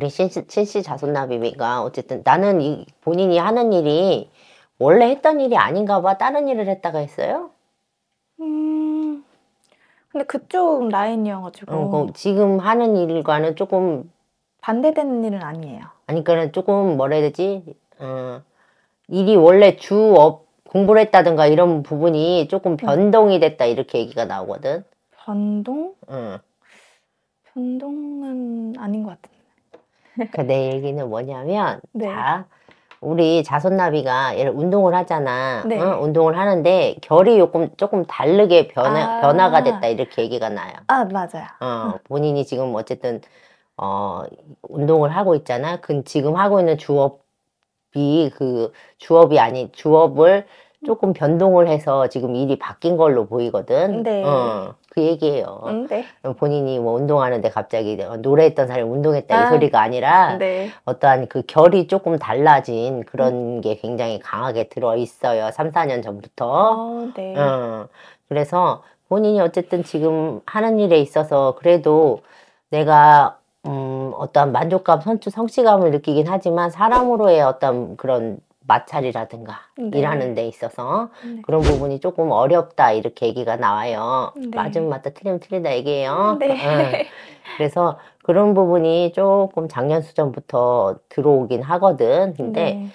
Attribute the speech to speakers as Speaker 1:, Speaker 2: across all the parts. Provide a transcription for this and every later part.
Speaker 1: 우리 신씨, 씨 자손나비가 어쨌든 나는 이 본인이 하는 일이 원래 했던 일이 아닌가 봐 다른 일을 했다가 했어요?
Speaker 2: 음 근데 그쪽 라인이어가지고 어, 그
Speaker 1: 지금 하는 일과는 조금 반대되는
Speaker 2: 일은 아니에요
Speaker 1: 아니 그러 그러니까 조금 뭐라 해야 되지 어, 일이 원래 주업 공부를 했다든가 이런 부분이 조금 음. 변동이 됐다 이렇게 얘기가 나오거든
Speaker 2: 변동? 응. 어. 변동은 아닌 것 같은데.
Speaker 1: 그내 그러니까 얘기는 뭐냐면 네. 자 우리 자손나비가 얘를 운동을 하잖아. 네. 어? 운동을 하는데 결이 조금 조금 다르게 변화 아 변화가 됐다 이렇게 얘기가 나요. 아 맞아요. 어, 본인이 지금 어쨌든 어 운동을 하고 있잖아. 그 지금 하고 있는 주업이 그 주업이 아닌 주업을 조금 변동을 해서 지금 일이 바뀐 걸로 보이거든. 네. 어. 그 얘기예요. 음, 네. 본인이 뭐 운동하는데 갑자기 노래했던 사람이 운동했다 아, 이 소리가 아니라 네. 어떠한 그 결이 조금 달라진 그런 음. 게 굉장히 강하게 들어 있어요. 3, 4년 전부터. 어,
Speaker 2: 네. 어,
Speaker 1: 그래서 본인이 어쨌든 지금 하는 일에 있어서 그래도 내가 음, 어떠 만족감, 성취감을 느끼긴 하지만 사람으로의 어떤 그런 마찰이라든가 네. 일하는 데 있어서 네. 그런 부분이 조금 어렵다 이렇게 얘기가 나와요. 네. 맞으면 맞다 틀리면 틀리다 얘기예요. 네. 그래서 그런 부분이 조금 작년 수전부터 들어오긴 하거든. 근데 네.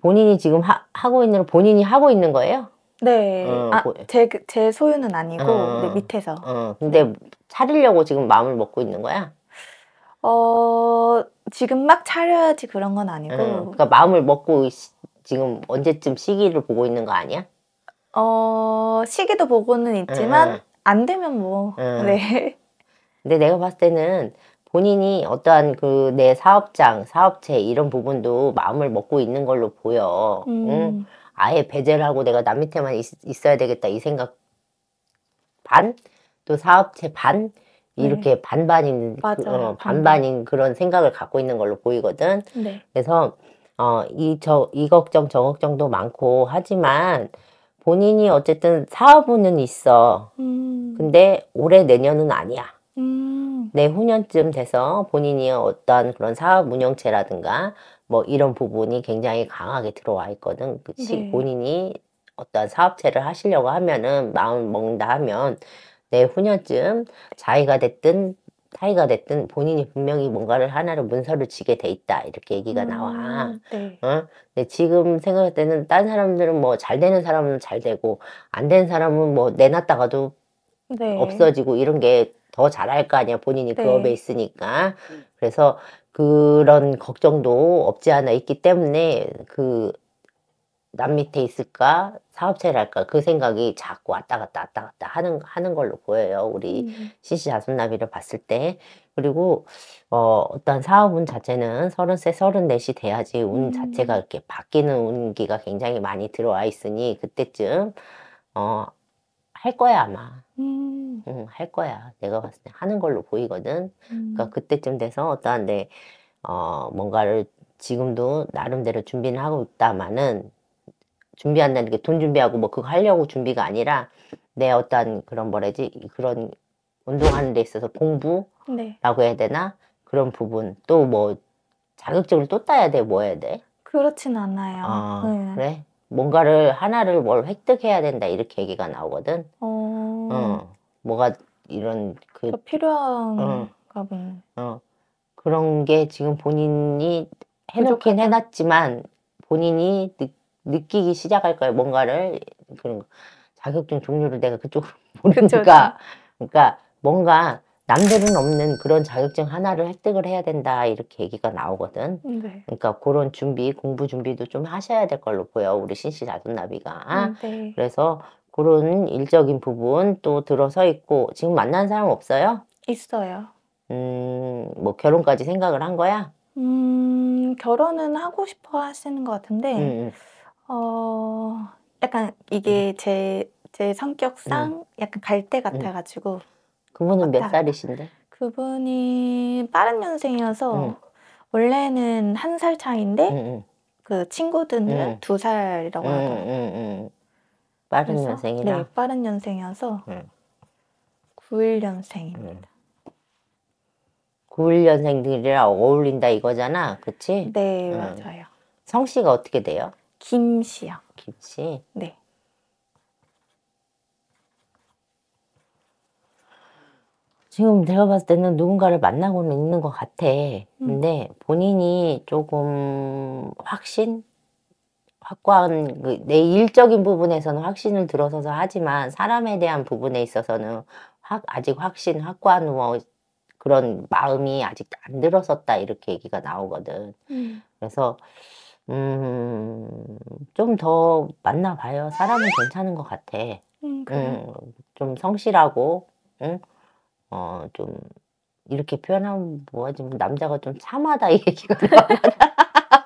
Speaker 1: 본인이 지금 하, 고 있는 본인이 하고 있는 거예요?
Speaker 2: 네. 어, 아, 제, 제 소유는 아니고 어, 밑에서.
Speaker 1: 어, 근데 네. 차리려고 지금 마음을 먹고 있는 거야?
Speaker 2: 어, 지금 막 차려야지 그런 건 아니고. 음,
Speaker 1: 그러니까 마음을 먹고 시, 지금 언제쯤 시기를 보고 있는 거 아니야?
Speaker 2: 어 시기도 보고는 있지만 음. 안 되면 뭐
Speaker 1: 음. 네. 근데 내가 봤을 때는 본인이 어떠한 그 내 사업장, 사업체 이런 부분도 마음을 먹고 있는 걸로 보여. 음. 응? 아예 배제를 하고 내가 남 밑에만 있, 어야 되겠다 이 생각 반, 또 사업체 반 이렇게 네. 반반인 맞아 어, 반반. 반반 그런 생각을 갖고 있는 걸로 보이거든. 네. 그래서 어, 이, 저, 이 걱정, 저 걱정도 많고, 하지만 본인이 어쨌든 사업은 있어. 음. 근데 올해 내년은 아니야. 음. 내후년쯤 돼서 본인이 어떤 그런 사업 운영체라든가 뭐 이런 부분이 굉장히 강하게 들어와 있거든. 그 시, 네. 본인이 어떤 사업체를 하시려고 하면은 마음 먹는다 하면 내후년쯤 자기가 됐든 타이가 됐든 본인이 분명히 뭔가를 하나로 문서를 지게 돼 있다 이렇게 얘기가 음, 나와. 네. 어? 근데 지금 생각할 때는 딴 사람들은 뭐 잘 되는 사람은 잘 되고 안 되는 사람은 뭐 내놨다가도 네. 없어지고 이런 게 더 잘할 거 아니야 본인이 네. 그 업에 있으니까. 그래서 그런 걱정도 없지 않아 있기 때문에 그남 밑에 있을까 사업체랄까그 생각이 자꾸 왔다 갔다 왔다 갔다 하는 하는 걸로 보여요 우리 음. CC 자손나비를 봤을 때 그리고 어, 어떤 사업운 자체는 서른세 서른넷이 돼야지 운 음. 자체가 이렇게 바뀌는 운기가 굉장히 많이 들어와 있으니 그때쯤 어, 할 거야 아마
Speaker 2: 음.
Speaker 1: 응, 할 거야 내가 봤을 때 하는 걸로 보이거든 그러니까 음. 그러니까 그때쯤 돼서 어떠한 데 어, 뭔가를 지금도 나름대로 준비는 하고 있다마는 준비한다는 게 돈 준비하고 뭐 그거 하려고 준비가 아니라 내 어떤 그런 뭐라지 그런 운동하는 데 있어서 네. 공부라고 네. 해야 되나 그런 부분 또 뭐자극적으로또 따야 돼 뭐 해야 돼?
Speaker 2: 그렇진 않아요.
Speaker 1: 아, 네. 그래 뭔가를 하나를 뭘 획득해야 된다 이렇게 얘기가 나오거든.
Speaker 2: 어... 어
Speaker 1: 뭐가 이런 그 그러니까
Speaker 2: 필요한가 어. 보네.
Speaker 1: 어 그런 게 지금 본인이 해놓긴 부족하다. 해놨지만 본인이 느, 느끼기 시작할 거예요. 뭔가를 그런 자격증 종류를 내가 그쪽으로 모르니까 그러니까 뭔가 남들은 없는 그런 자격증 하나를 획득을 해야 된다 이렇게 얘기가 나오거든. 네. 그러니까 그런 준비, 공부 준비도 좀 하셔야 될 걸로 보여 우리 신씨 자돈나비가. 음, 네. 그래서 그런 일적인 부분 또 들어서 있고 지금 만난 사람 없어요?
Speaker 2: 있어요.
Speaker 1: 음, 뭐 결혼까지 생각을 한 거야?
Speaker 2: 음, 결혼은 하고 싶어 하시는 것 같은데. 음. 음. 어, 약간 이게 음. 제, 제 성격상 음. 약간 갈대 음. 같아가지고.
Speaker 1: 그분은 몇 왔다. 살이신데?
Speaker 2: 그분이 빠른 년생이어서 음. 원래는 한 살 차인데 응, 응. 그 친구들은 음. 두 살이라고 응, 하더라고요.
Speaker 1: 응, 응. 빠른 년생이라. 네,
Speaker 2: 빠른 년생이어서 응. 91년생입니다.
Speaker 1: 91년생들이랑 어울린다 이거잖아, 그치? 네, 맞아요. 성씨가 어떻게 돼요? 김씨요. 김씨? 네. 지금 내가 봤을 때는 누군가를 만나고 있는 것 같아. 음. 근데 음. 본인이 조금 확신? 확고한 그 내 일적인 부분에서는 확신을 들어서서 하지만 사람에 대한 부분에 있어서는 확 아직 확신 확고한 뭐 그런 마음이 아직 안 들어섰다 이렇게 얘기가 나오거든. 음. 그래서 음, 좀더맞나봐요 사람은 괜찮은 것 같아. 음, 그 음, 좀 성실하고, 응? 어, 좀, 이렇게 표현하면 뭐가지 뭐 남자가 좀 참하다, 이 얘기가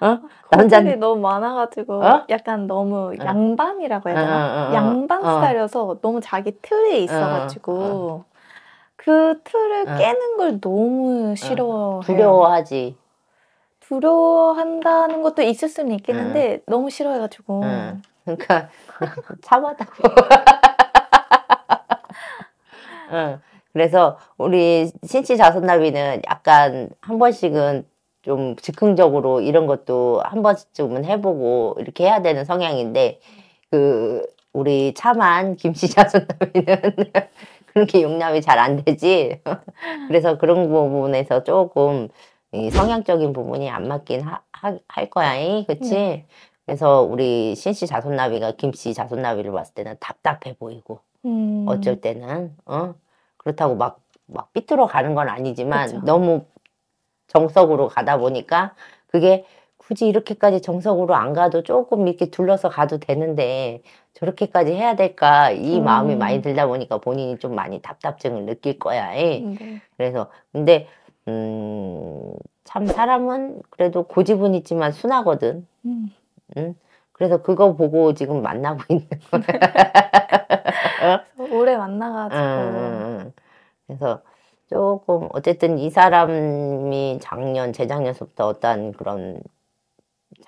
Speaker 1: 어? 남자 들이
Speaker 2: 너무 많아가지고 어? 약간 너무 어. 양반이라고 해야 되나? 어, 어, 어 양반 스타일이어서 너무 자기 틀에 있어가지고 그 틀을 어. 깨는 걸 너무 네. 싫어해요. 두려워하지. 두려워한다는 것도 있을 수는 있겠는데 네. 응. 너무 싫어해가지고. 응.
Speaker 1: 그러니까 참하다 응. 그래서 우리 신치 자선나비는 약간 한 번씩은 좀 즉흥적으로 이런 것도 한 번쯤은 해보고 이렇게 해야 되는 성향인데 그 우리 참한 김치 자선나비는 그렇게 용납이 잘 안 되지. 그래서 그런 부분에서 조금 성향적인 부분이 안 맞긴 하, 하, 할 거야, 그치? 네. 그래서 우리 신 씨 자손나비가 김씨 자손나비를 봤을 때는 답답해 보이고, 음. 어쩔 때는, 어? 그렇다고 막, 막 삐뚤어 가는 건 아니지만, 그쵸. 너무 정석으로 가다 보니까 그게 굳이 이렇게까지 정석으로 안 가도 조금 이렇게 둘러서 가도 되는데 저렇게까지 해야 될까 이 음. 마음이 많이 들다 보니까 본인이 좀 많이 답답증을 느낄 거야. 예. 네. 그래서 근데 음, 참 사람은 그래도 고집은 있지만 순하거든. 음. 응? 그래서 그거 보고 지금 만나고 있는 거야.
Speaker 2: 오래 만나가지고. 음,
Speaker 1: 그래서 조금 어쨌든 이 사람이 작년 재작년서부터 어떤 그런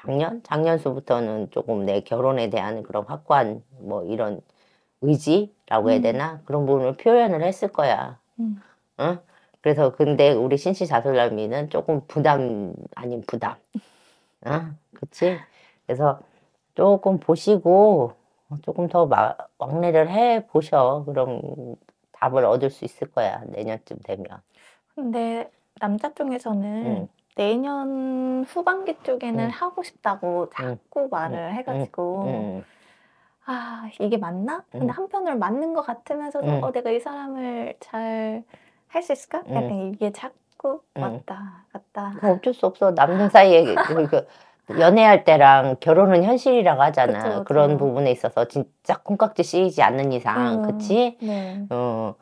Speaker 1: 작년? 작년서부터는 조금 내 결혼에 대한 그런 확고한 뭐 이런 의지라고 해야 음. 되나? 그런 부분을 표현을 했을 거야. 음. 어? 그래서 근데 우리 신씨 자솔남미는 조금 부담 아닌 부담. 어? 그치? 그래서 조금 보시고 조금 더 마, 왕래를 해 보셔. 그럼 답을 얻을 수 있을 거야. 내년쯤 되면.
Speaker 2: 근데 남자 쪽에서는 음. 내년 후반기 쪽에는 음. 하고 싶다고
Speaker 1: 자꾸 말을 해가지고
Speaker 2: 아 이게 맞나? 근데 한편으로 맞는 것 같으면서도 어 내가 이 사람을 잘 할 수 있을까? 약간 이게 자꾸 왔다 갔다.
Speaker 1: 그러니까 어쩔 수 없어 남들 사이에 그, 그, 그 연애할 때랑 결혼은 현실이라고 하잖아. 그쵸, 그쵸. 그런 부분에 있어서 진짜 콩깍지 씌이지 않는 이상, 음, 그치? 네. 어,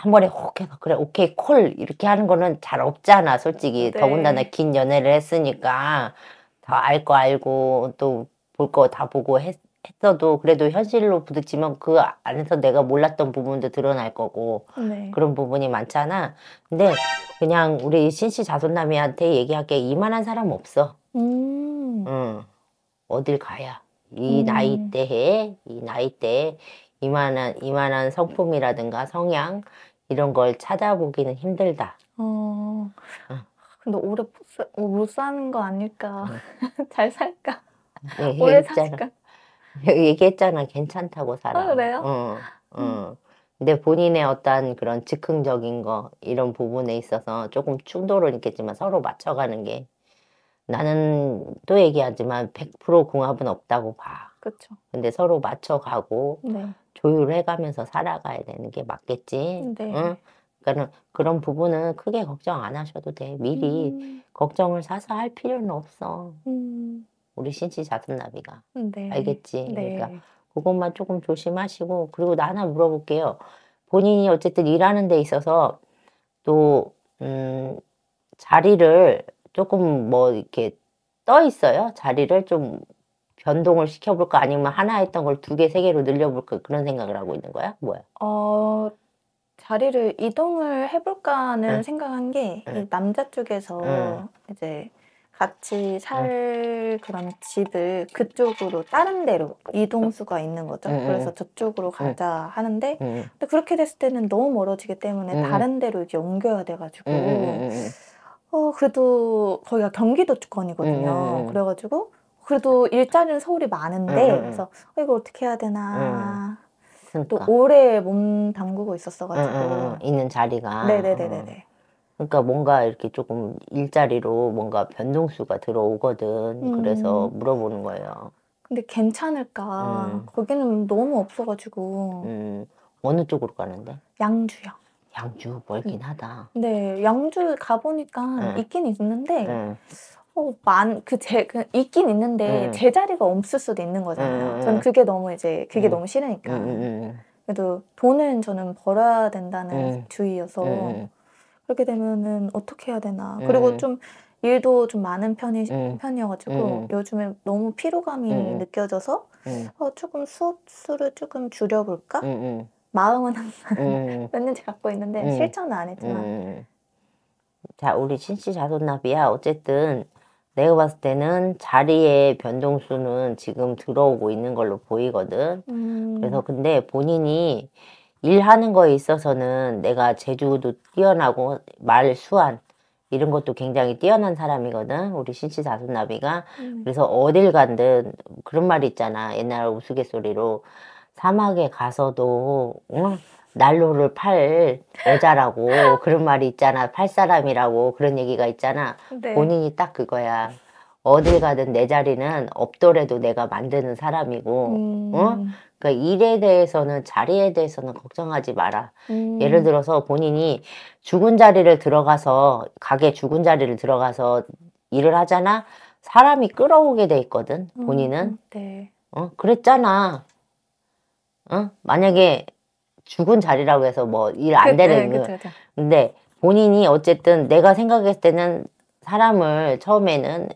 Speaker 1: 한 번에 혹 해서 그래 오케이 콜 이렇게 하는 거는 잘 없잖아 솔직히 네. 더군다나 긴 연애를 했으니까 더 알 거 알고 또 볼 거 다 보고 했, 했어도 그래도 현실로 부딪히면 그 안에서 내가 몰랐던 부분도 드러날 거고 네. 그런 부분이 많잖아 근데 그냥 우리 신씨 자손남이한테 얘기할게 이만한 사람 없어
Speaker 2: 음.
Speaker 1: 응. 어딜 가야 이 음. 나이대에 이 나이대에 이만한 이만한 성품이라든가 성향 이런 걸 찾아보기는 힘들다.
Speaker 2: 어. 어. 근데 오래 못 사는 거 아닐까? 어. 잘 살까?
Speaker 1: 네, 오래 살까? 네, 얘기했잖아. 괜찮다고 살아. 아, 그래요? 어, 어. 음. 근데 본인의 어떤 그런 즉흥적인 거 이런 부분에 있어서 조금 충돌은 있겠지만 서로 맞춰가는 게 나는 또 얘기하지만 100% 궁합은 없다고 봐. 그렇죠. 근데 서로 맞춰가고 네. 조율해가면서 살아가야 되는 게 맞겠지. 네. 응? 그러니까 그런 부분은 크게 걱정 안 하셔도 돼. 미리 음. 걱정을 사서 할 필요는 없어.
Speaker 2: 음.
Speaker 1: 우리 신치 자선나비가
Speaker 2: 네. 알겠지. 네. 그러니까
Speaker 1: 그것만 조금 조심하시고 그리고 나 하나 물어볼게요. 본인이 어쨌든 일하는 데 있어서 또 음, 자리를 조금 뭐 이렇게 떠 있어요. 자리를 좀 변동을 시켜볼까 아니면 하나 했던 걸 두 개, 세 개로 늘려볼까 그런 생각을 하고 있는 거야? 뭐야?
Speaker 2: 어, 자리를 이동을 해볼까는 하 응. 생각한 게 응. 남자 쪽에서 응. 이제 같이 살 그런 집을 그쪽으로 다른 데로 이동수가 있는 거죠. 그래서 저쪽으로 가자 하는데 근데 그렇게 됐을 때는 너무 멀어지기 때문에 다른 데로 이제 옮겨야 돼가지고 어 그래도 거기가 경기도권이거든요. 그래가지고 그래도 일자리는 서울이 많은데 음, 그래서 어, 이걸 어떻게 해야 되나. 그러니까. 또 오래 몸 담그고 있었어가지고
Speaker 1: 있는 자리가 네네네네 어. 그러니까 뭔가 이렇게 조금 일자리로 뭔가 변동수가 들어오거든 음. 그래서 물어보는 거예요
Speaker 2: 근데 괜찮을까? 음. 거기는 너무 없어가지고.
Speaker 1: 음. 어느 쪽으로 가는데? 양주요. 양주 멀긴 음. 하다.
Speaker 2: 네, 양주 가보니까 있긴
Speaker 1: 있는데
Speaker 2: 어만그제 그 있긴 있는데 음. 제자리가 없을 수도 있는 거잖아요. 음. 음 저는 음. 그게 너무 이제 그게 음. 너무 싫으니까. 그래도 돈은 저는 벌어야 된다는 주의여서 그렇게 되면은 어떻게 해야 되나. 그리고 좀 일도 좀 많은 편이 편이어가지고 요즘에 너무 피로감이 느껴져서 어, 조금 수업 수를 조금 줄여볼까. 마음은 항상 음. 몇 년째 갖고 있는데 음. 실천은 안 했지만.
Speaker 1: 음. 자, 우리 신씨 자손나비야 어쨌든 내가 봤을 때는 자리의 변동수는 지금 들어오고 있는 걸로 보이거든. 음. 그래서 근데 본인이 일하는 거에 있어서는 내가 제주도 뛰어나고 말 수완 이런 것도 굉장히 뛰어난 사람이거든. 우리 신치 다수나비가 음. 그래서 어딜 간든 그런 말 있잖아. 옛날 우스갯소리로 사막에 가서도 응? 난로를 팔 여자라고 그런 말이 있잖아. 팔 사람이라고 그런 얘기가 있잖아. 네. 본인이 딱 그거야. 어딜 가든 내 자리는 없더라도 내가 만드는 사람이고, 음. 어? 그니까 일에 대해서는 자리에 대해서는 걱정하지 마라. 음. 예를 들어서 본인이 죽은 자리를 들어가서 가게 죽은 자리를 들어가서 일을 하잖아. 사람이 끌어오게 돼 있거든. 본인은. 음. 네. 어? 그랬잖아. 어? 만약에 죽은 자리라고 해서 뭐 일 안 되는 그, 네, 그 근데 본인이 어쨌든 내가 생각했을 때는 사람을 처음에는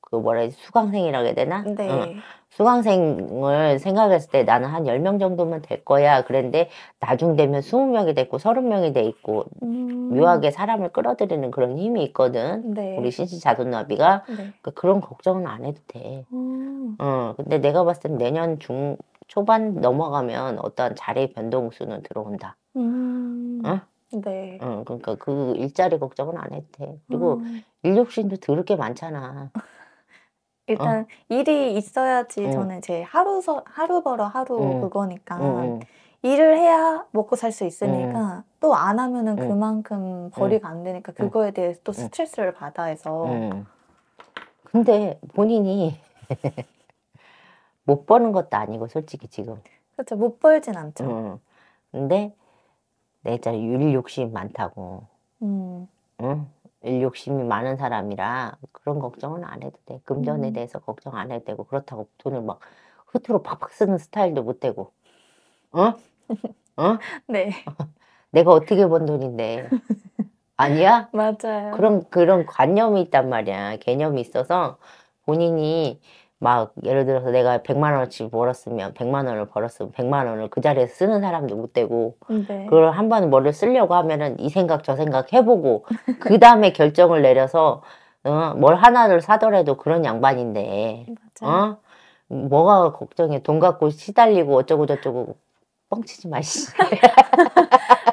Speaker 1: 그 뭐라 해야 되지 수강생이라고 해야 되나? 네. 응. 수강생을 생각했을 때 나는 한 열 명 정도면 될 거야. 그랬는데 나중 되면 스무 명이 됐고 서른 명이돼 있고 음. 묘하게 사람을 끌어들이는 그런 힘이 있거든. 네. 우리 신시자손나비가 네. 그러니까 그런 걱정은 안 해도 돼. 음. 어, 근데 내가 봤을 땐 내년 중 초반 넘어가면 어떤 자리 변동수는 들어온다.
Speaker 2: 음. 응? 네.
Speaker 1: 응, 그러니까 그 일자리 걱정은 안 해도 그리고 음. 일 욕심도 더럽게 많잖아.
Speaker 2: 일단 어? 일이 있어야지 응. 저는 제 하루 서, 하루 벌어 하루 응. 그거니까 응. 일을 해야 먹고 살 수 있으니까 또 안 하면은 그만큼 벌이가 안 되니까 그거에 대해서 또 스트레스를 받아 해서
Speaker 1: 근데 본인이 못 버는 것도 아니고 솔직히 지금.
Speaker 2: 그렇죠. 못 벌진 않죠.
Speaker 1: 음. 근데 내자리 일욕심 많다고. 음. 응? 일 욕심이 많은 사람이라 그런 걱정은 안 해도 돼. 금전에 음. 대해서 걱정 안 해도 되고 그렇다고 돈을 막 흩으로 팍팍 쓰는 스타일도 못 되고. 어? 어? 네. 내가 어떻게 번 돈인데. 아니야?
Speaker 2: 맞아요. 그럼
Speaker 1: 그런 관념이 있단 말이야. 개념이 있어서 본인이 막 예를 들어서 내가 100만 원어치 벌었으면 100만 원을 벌었으면 100만 원을 그 자리에서 쓰는 사람도 못 되고 네. 그걸 한번 뭐를 쓰려고 하면은 이 생각 저 생각 해보고 그 다음에 결정을 내려서 어, 뭘 하나를 사더라도 그런 양반인데 맞아요. 어? 뭐가 걱정해 돈 갖고 시달리고 어쩌고 저쩌고 뻥치지 마시.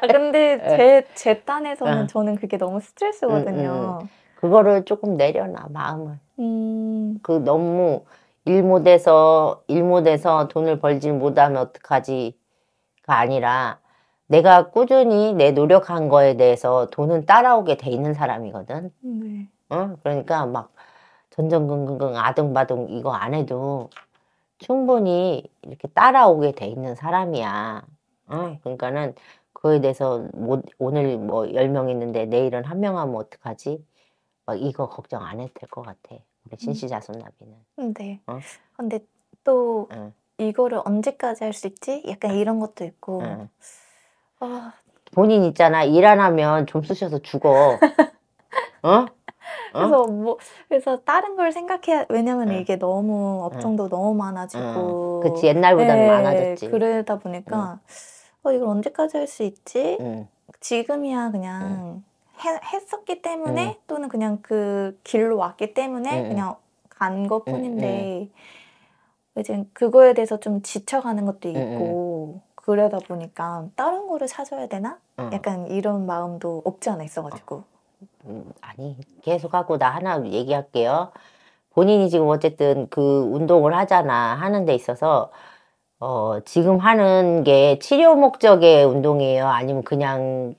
Speaker 2: 아, 근데 예. 제, 제 딴에서는 어. 저는 그게 너무 스트레스거든요. 음, 음. 음.
Speaker 1: 그거를 조금 내려놔 마음을.
Speaker 2: 음.
Speaker 1: 그 너무 일 못해서 일 못해서 돈을 벌지 못하면 어떡하지가 아니라 내가 꾸준히 내 노력한 거에 대해서 돈은 따라오게 돼 있는 사람이거든. 네. 어? 그러니까 막 전전긍긍 아등바등 이거 안 해도 충분히 이렇게 따라오게 돼 있는 사람이야. 어? 그러니까는 그거에 대해서 못, 오늘 뭐 열 명 있는데 내일은 한 명 하면 어떡하지? 막 이거 걱정 안 해도 될 것 같아. 우리 신시자손나비는. 음. 음, 네. 어?
Speaker 2: 근데 또 응. 이거를 언제까지 할 수 있지? 약간 이런 것도 있고. 응. 어...
Speaker 1: 본인 있잖아 일 안 하면 좀 쑤셔서 죽어. 어? 어? 그래서
Speaker 2: 어? 뭐 그래서 다른 걸 생각해야 왜냐면 응. 이게 너무 업종도 응. 너무 많아지고 응. 그치 옛날보다 네, 많아졌지 그러다 보니까 어, 이걸 언제까지 할 수 있지 지금이야 그냥 했었기 때문에 음. 또는 그냥 그 길로 왔기 때문에 음. 그냥 간 것뿐인데 네, 음. 이제 그거에 대해서 좀 지쳐가는 것도 있고 그러다 보니까 다른 거를 찾아야 되나? 어. 약간 이런 마음도 없지 않아 있어가지고 아,
Speaker 1: 음, 아니 계속하고 나 하나 얘기할게요. 본인이 지금 어쨌든 그 운동을 하잖아 하는 데 있어서 어, 지금 하는 게 치료 목적의 운동이에요? 아니면 그냥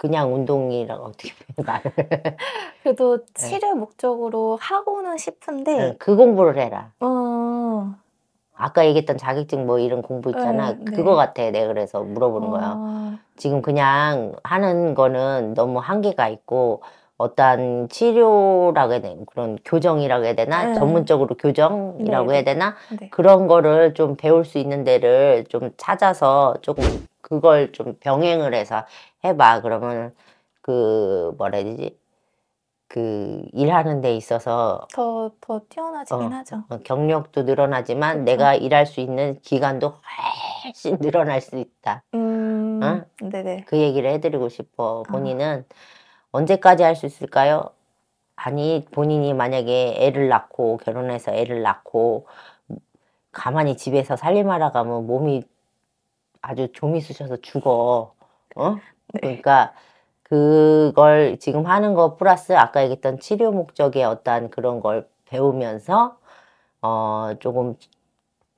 Speaker 1: 그냥 운동이라고 어떻게 말을.
Speaker 2: 그래도 네. 치료 목적으로 하고는 싶은데. 네, 그
Speaker 1: 공부를 해라.
Speaker 2: 어.
Speaker 1: 아까 얘기했던 자격증 뭐 이런 공부 네, 있잖아. 네. 그거 같아. 내가 그래서 물어보는 어... 거야. 지금 그냥 하는 거는 너무 한계가 있고 어떠한 치료라고 해야 되나 그런 교정이라고 해야 되나 네. 전문적으로 교정이라고 네. 해야 되나 그런 거를 좀 배울 수 있는 데를 좀 찾아서 조금 그걸 좀 병행을 해서 해봐. 그러면 그 뭐라 해야 되지? 그 일하는 데 있어서
Speaker 2: 더, 더 뛰어나지긴 어, 하죠.
Speaker 1: 어, 경력도 늘어나지만 그쵸? 내가 일할 수 있는 기간도 훨씬 늘어날 수 있다.
Speaker 2: 음, 어? 네네.
Speaker 1: 그 얘기를 해드리고 싶어. 어. 본인은 아. 언제까지 할 수 있을까요? 아니 본인이 만약에 애를 낳고 결혼해서 애를 낳고 가만히 집에서 살림하러 가면 몸이 아주 좀이으셔서 죽어. 어? 네. 그러니까 그걸 지금 하는 거 플러스 아까 얘기했던 치료 목적의 어떠한 그런 걸 배우면서 어 조금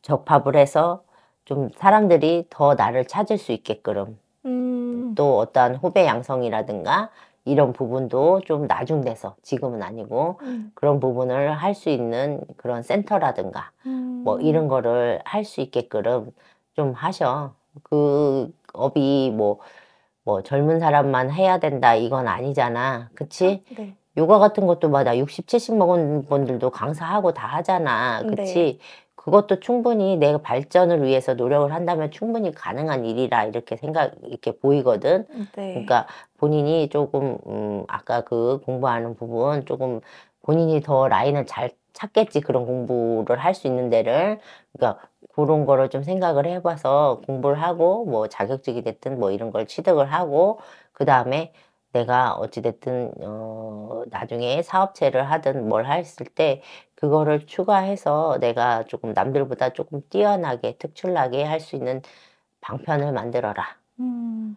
Speaker 1: 접합을 해서 좀 사람들이 더 나를 찾을 수 있게끔 음. 또 어떠한 후배 양성이라든가 이런 부분도 좀 나중돼서 지금은 아니고 음. 그런 부분을 할 수 있는 그런 센터라든가
Speaker 2: 뭐 음. 뭐 이런
Speaker 1: 거를 할 수 있게끔 좀 하셔. 그 업이 뭐, 뭐 젊은 사람만 해야 된다 이건 아니잖아. 그치? 아, 네. 요가 같은 것도 막나 60, 70 먹은 분들도 강사하고 다 하잖아. 그치? 네. 그것도 충분히 내 발전을 위해서 노력을 한다면 충분히 가능한 일이라 이렇게 생각 이렇게 보이거든. 네. 그러니까 본인이 조금 음 아까 그 공부하는 부분 조금 본인이 더 라인을 잘 찾겠지 그런 공부를 할 수 있는 데를 그러니까 그런 거를 좀 생각을 해봐서 공부를 하고 뭐 자격증이 됐든 뭐 이런 걸 취득을 하고 그 다음에 내가 어찌됐든 어 나중에 사업체를 하든 뭘 했을 때 그거를 추가해서 내가 조금 남들보다 조금 뛰어나게 특출나게 할 수 있는 방편을 만들어라. 음,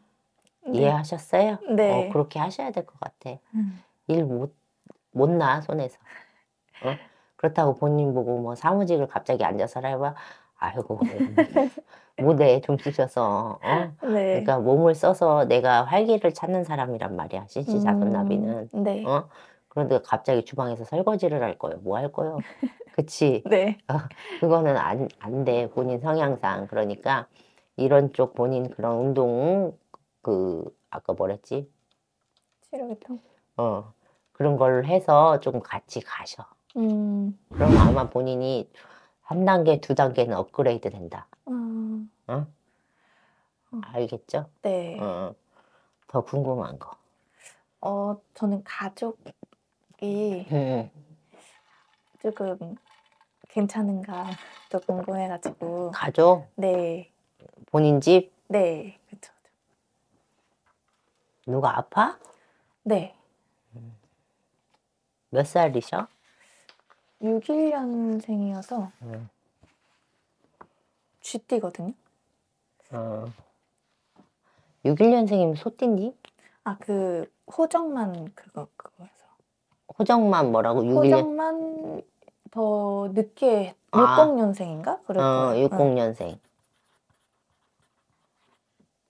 Speaker 1: 네. 이해하셨어요? 네. 어, 그렇게 하셔야 될 것 같아. 음. 일못 못나 손에서. 어? 그렇다고 본인 보고 뭐 사무직을 갑자기 앉아서 해봐 아이고 무대에 좀 쓰셔서 어? 네. 그러니까 몸을 써서 내가 활기를 찾는 사람이란 말이야 신시 작은나비는 음, 네. 어? 그런데 갑자기 주방에서 설거지를 할 거예요 뭐 할 거예요 그치 네. 어, 그거는 안안 본인 성향상 그러니까 이런 쪽 본인 그런 운동 그 아까 뭐랬지 체력이통 어 그런 걸 해서 좀 같이 가셔 음. 그럼 아마 본인이 한 단계, 두 단계는 업그레이드 된다.
Speaker 2: 음.
Speaker 1: 어? 음. 알겠죠? 네. 어. 더 궁금한 거.
Speaker 2: 어, 저는 가족이 예. 조금 괜찮은가 또 궁금해가지고. 가족? 네. 본인 집? 네, 그렇죠.
Speaker 1: 누가 아파?
Speaker 2: 네. 음.
Speaker 1: 몇 살이셔?
Speaker 2: 61년생이어서 어. 쥐띠거든요. 어. 아. 61년생이면 소띠니? 아, 그 호정만 그거 그거에서.
Speaker 1: 호정만 뭐라고? 61년?
Speaker 2: 더 늦게 아. 60년생인가? 그랬 어, 60년생.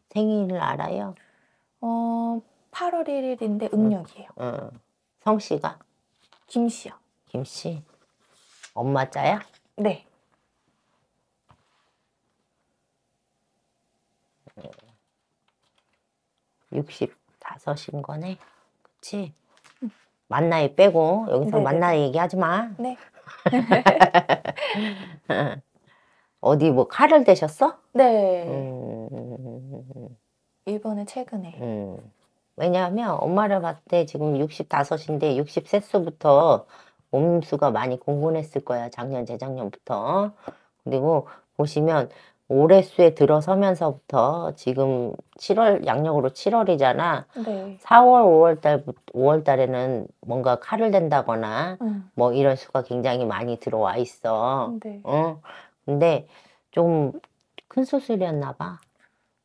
Speaker 1: 생일을 알아요?
Speaker 2: 어, 8월 1일인데 음. 음력이에요.
Speaker 1: 어. 성씨가? 김씨요. 김씨. 엄마 자야? 네. 육십인 거네. 그치? 만 나이 빼고 여기서 네, 만 네. 나이 얘기하지 마. 네. 어디 뭐 칼을 대셨어? 네. 음... 일본에 최근에. 음. 왜냐하면 엄마를 봤을 때 지금 육십인데 육십 수부터 몸수가 많이 공분했을 거야 작년, 재작년부터. 그리고 보시면 올해 수에 들어서면서부터 지금 7월 양력으로 7월이잖아. 네. 4월, 5월 달 5월 달에는 뭔가 칼을 댄다거나 음. 뭐 이런 수가 굉장히 많이 들어와 있어. 네. 어. 근데 좀 큰 수술이었나 봐.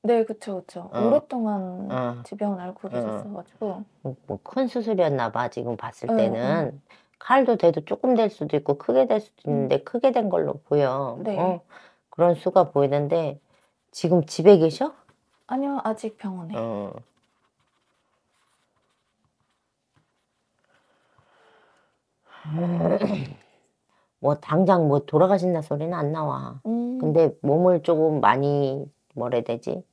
Speaker 2: 네, 그쵸, 그쵸. 어. 오랫동안 어. 지병을 앓고 계셨어가지고.
Speaker 1: 뭐큰 수술이었나 봐, 지금 봤을 때는. 칼도 돼도 조금 될 수도 있고 크게 될 수도 음. 있는데 음. 크게 된 걸로 보여. 네. 어? 그런 수가 보이는데 지금 집에 계셔?
Speaker 2: 아니요, 아직 병원에.
Speaker 1: 어. 뭐 당장 뭐 돌아가신다 소리는 안 나와. 음. 근데 몸을 조금 많이 뭐래 되지?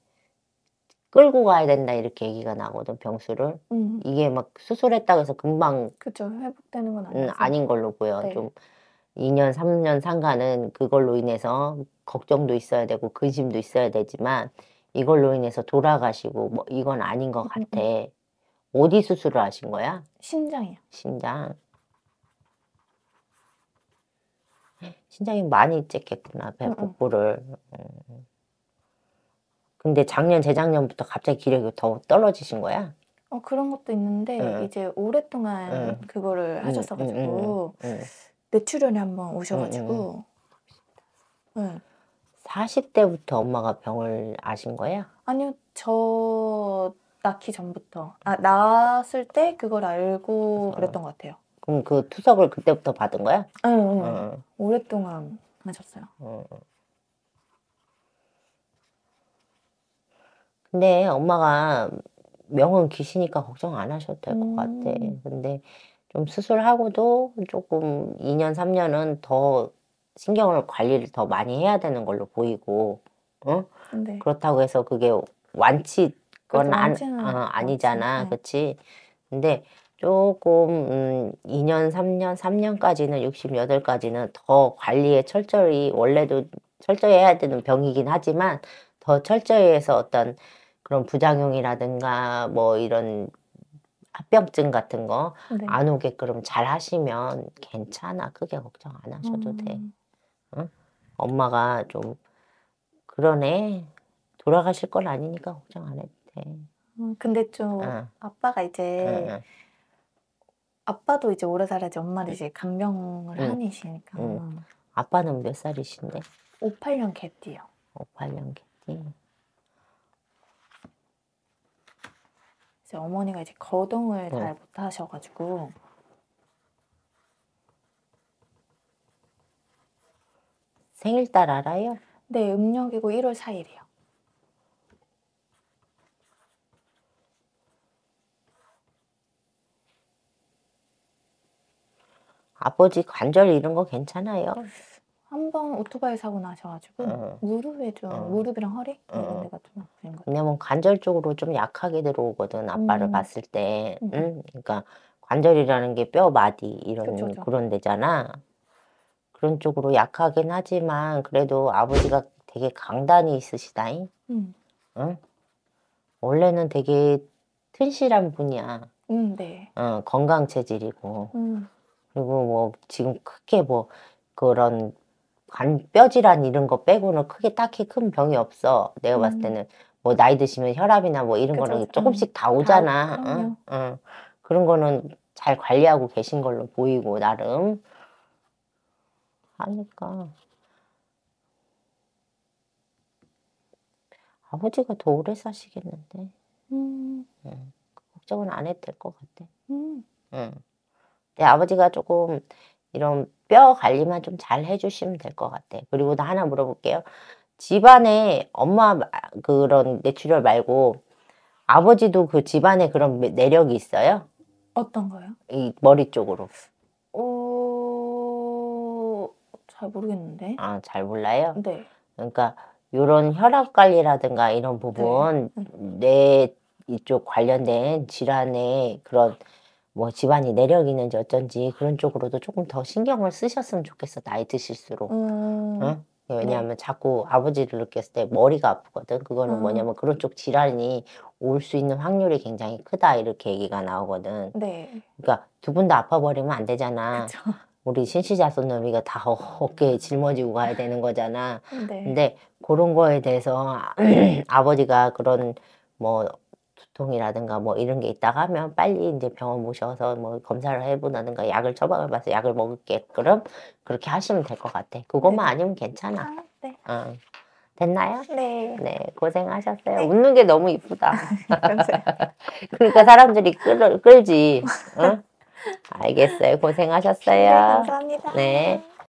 Speaker 1: 끌고 가야 된다 이렇게 얘기가 나거든 병수를 음. 이게 막 수술했다고 해서 금방
Speaker 2: 그죠 회복되는 건 음, 아니죠. 아닌
Speaker 1: 걸로 보여 네. 좀 2년 3년 상가는 그걸로 인해서 걱정도 있어야 되고 근심도 있어야 되지만 이걸로 인해서 돌아가시고 뭐 이건 아닌 것 음, 음, 같아 음. 어디 수술을 하신 거야? 신장이요 신장 신장이 많이 찢겠구나 배 복부를 음. 근데 작년 재작년부터 갑자기 기력이 더 떨어지신 거야?
Speaker 2: 어 그런 것도 있는데 응. 이제 오랫동안 응. 그거를 하셨어가지고 뇌출혈이 한번 오셔가지고 응.
Speaker 1: 40대부터 엄마가 병을 아신 거야?
Speaker 2: 아니요 저 낳기 전부터 아 낳았을 때 그걸 알고 그랬던 것 같아요.
Speaker 1: 그럼 그 투석을 그때부터 받은 거야? 응, 응.
Speaker 2: 오랫동안 하셨어요.
Speaker 1: 근데 엄마가 명은 귀시니까 걱정 안 하셔도 될 것 같아. 음. 근데 좀 수술하고도 조금 2년, 3년은 더 신경을 관리를 더 많이 해야 되는 걸로 보이고, 어? 네. 그렇다고 해서 그게 완치, 건 그렇죠. 안, 어, 아니잖아. 네. 그치? 근데 조금, 음, 2년, 3년, 3년까지는, 68까지는 더 관리에 철저히, 원래도 철저히 해야 되는 병이긴 하지만, 더 철저히 해서 어떤 그런 부작용이라든가 뭐 이런 합병증 같은 거안 네. 오게끔 잘 하시면 괜찮아. 크게 걱정 안 하셔도 음. 돼. 응? 엄마가 좀 그러네. 돌아가실 건 아니니까 걱정 안 해도 돼.
Speaker 2: 음, 근데 좀 응. 아빠가 이제 응. 아빠도 이제 오래 살아야지 엄마는 이제 간병을 응. 한이시니까.
Speaker 1: 아빠는 몇 살이신데?
Speaker 2: 58년 개띠요.
Speaker 1: 58년 개띠.
Speaker 2: 그래 어머니가 이제 거동을 어. 잘
Speaker 1: 못하셔가지고 생일달 알아요?
Speaker 2: 네, 음력이고 1월 4일이요.
Speaker 1: 아버지 관절 이런 거 괜찮아요? 어,
Speaker 2: 한번 오토바이 사고 나셔가지고 어. 무릎에 좀 어. 무릎이랑 허리 어. 이런 데가
Speaker 1: 좀 아프신 것 같아요. 왜냐면 관절 쪽으로 좀 약하게 들어오거든 아빠를 음. 봤을 때. 음. 응? 그러니까 관절이라는 게 뼈 마디 이런 그쵸, 그쵸. 그런 데잖아. 그런 쪽으로 약하긴 하지만 그래도 아버지가 되게 강단이 있으시다잉. 음. 응? 원래는 되게 튼실한 분이야. 음, 네. 어, 건강 체질이고. 음. 그리고 뭐 지금 크게 뭐 그런 간 뼈질환 이런 거 빼고는 크게 딱히 큰 병이 없어. 내가 음. 봤을 때는 뭐 나이 드시면 혈압이나 뭐 이런 그쵸, 거는 조금씩 다 오잖아. 다, 응, 응. 그런 거는 잘 관리하고 계신 걸로 보이고 나름 하니까 아버지가 더 오래 사시겠는데. 음. 응. 걱정은 안 해도 될 것 같아. 음. 응. 내 아버지가 조금 이런 뼈 관리만 좀 잘 해주시면 될 것 같아. 그리고 나 하나 물어볼게요. 집안에 엄마 그런 뇌출혈 말고 아버지도 그 집안에 그런 내력이 있어요? 어떤 거요? 이 머리 쪽으로.
Speaker 2: 어... 잘 모르겠는데.
Speaker 1: 아, 잘 몰라요? 네. 그러니까 이런 혈압 관리라든가 이런 네. 부분 네. 뇌 이쪽 관련된 질환의 그런 뭐 집안이 내력이는지 어쩐지 그런 쪽으로도 조금 더 신경을 쓰셨으면 좋겠어 나이 드실수록 음. 어? 왜냐하면 음. 자꾸 아버지를 느꼈을 때 머리가 아프거든 그거는 음. 뭐냐면 그런 쪽 질환이 올 수 있는 확률이 굉장히 크다 이렇게 얘기가 나오거든 네. 그러니까 두 분 다 아파버리면 안 되잖아 그쵸. 우리 신시자손 놈이가 다 어깨에 짊어지고 가야 되는 거잖아 네. 근데 그런 거에 대해서 아버지가 그런 뭐 두통이라든가 뭐 이런 게 있다가 하면 빨리 이제 병원 모셔서 뭐 검사를 해보다든가 약을 처방을 봐서 약을 먹을게끔 그렇게 하시면 될 것 같아. 그것만 네. 아니면 괜찮아. 아, 네. 어. 됐나요? 네. 네, 고생하셨어요. 네. 웃는 게 너무 이쁘다. 그러니까 사람들이 끌, 끌지. 응? 알겠어요. 고생하셨어요. 네, 감사합니다. 네.